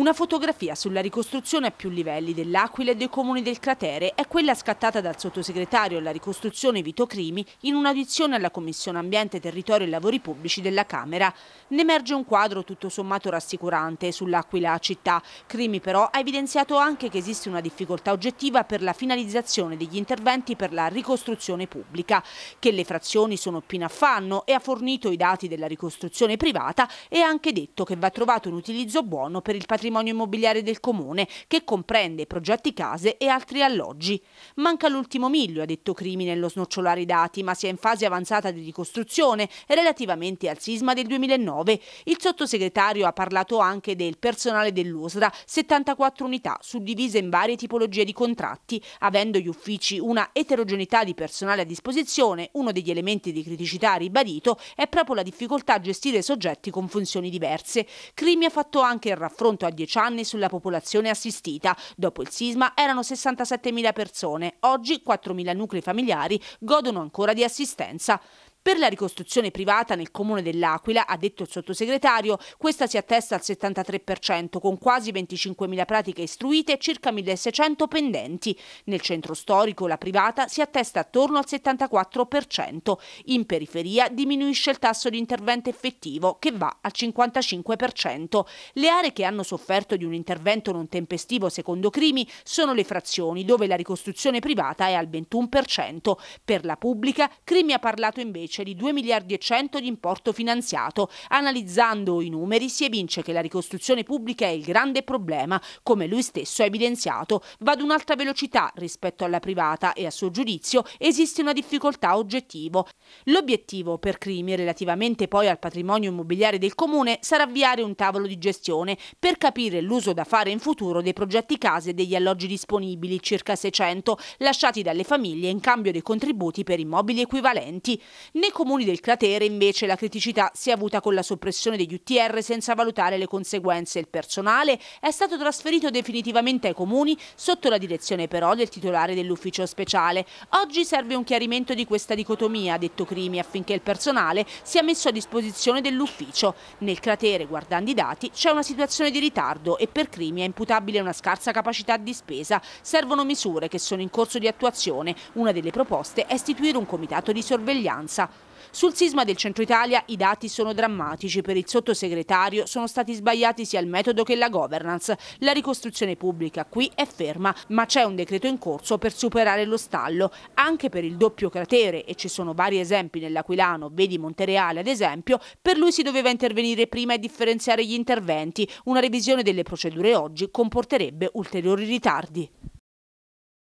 Una fotografia sulla ricostruzione a più livelli dell'Aquila e dei comuni del cratere è quella scattata dal sottosegretario alla ricostruzione Vito Crimi in un'audizione alla Commissione Ambiente, Territorio e Lavori Pubblici della Camera. Ne emerge un quadro tutto sommato rassicurante sull'Aquila città. Crimi però ha evidenziato anche che esiste una difficoltà oggettiva per la finalizzazione degli interventi per la ricostruzione pubblica, che le frazioni sono più in affanno e ha fornito i dati della ricostruzione privata e ha anche detto che va trovato un utilizzo buono per il patrimonio patrimonio immobiliare del comune, che comprende progetti case e altri alloggi. Manca l'ultimo miglio, ha detto Crimi nello snocciolare i dati, ma si è in fase avanzata di ricostruzione relativamente al sisma del 2009. Il sottosegretario ha parlato anche del personale dell'USRA, 74 unità suddivise in varie tipologie di contratti, avendo gli uffici una eterogeneità di personale a disposizione, uno degli elementi di criticità ribadito è proprio la difficoltà a gestire soggetti con funzioni diverse. Crimi ha fatto anche il raffronto a a 10 anni sulla popolazione assistita. Dopo il sisma erano 67.000 persone, oggi 4.000 nuclei familiari godono ancora di assistenza. Per la ricostruzione privata nel comune dell'Aquila, ha detto il sottosegretario, questa si attesta al 73%, con quasi 25.000 pratiche istruite e circa 1.600 pendenti. Nel centro storico la privata si attesta attorno al 74%. In periferia diminuisce il tasso di intervento effettivo, che va al 55%. Le aree che hanno sofferto di un intervento non tempestivo secondo Crimi sono le frazioni, dove la ricostruzione privata è al 21%. Per la pubblica, Crimi ha parlato invece invece di 2 miliardi e 100 di importo finanziato. Analizzando i numeri si evince che la ricostruzione pubblica è il grande problema, come lui stesso ha evidenziato. Va ad un'altra velocità rispetto alla privata e a suo giudizio esiste una difficoltà oggettiva. L'obiettivo per Crimi relativamente poi al patrimonio immobiliare del comune sarà avviare un tavolo di gestione per capire l'uso da fare in futuro dei progetti case e degli alloggi disponibili, circa 600, lasciati dalle famiglie in cambio dei contributi per immobili equivalenti. Nei comuni del cratere invece la criticità si è avuta con la soppressione degli UTR senza valutare le conseguenze. Il personale è stato trasferito definitivamente ai comuni sotto la direzione però del titolare dell'ufficio speciale. Oggi serve un chiarimento di questa dicotomia, ha detto Crimi, affinché il personale sia messo a disposizione dell'ufficio. Nel cratere, guardando i dati, c'è una situazione di ritardo e per Crimi è imputabile una scarsa capacità di spesa. Servono misure che sono in corso di attuazione. Una delle proposte è istituire un comitato di sorveglianza. Sul sisma del centro Italia i dati sono drammatici. Per il sottosegretario sono stati sbagliati sia il metodo che la governance. La ricostruzione pubblica qui è ferma, ma c'è un decreto in corso per superare lo stallo. Anche per il doppio cratere, e ci sono vari esempi nell'Aquilano, vedi Montereale ad esempio, per lui si doveva intervenire prima e differenziare gli interventi. Una revisione delle procedure oggi comporterebbe ulteriori ritardi.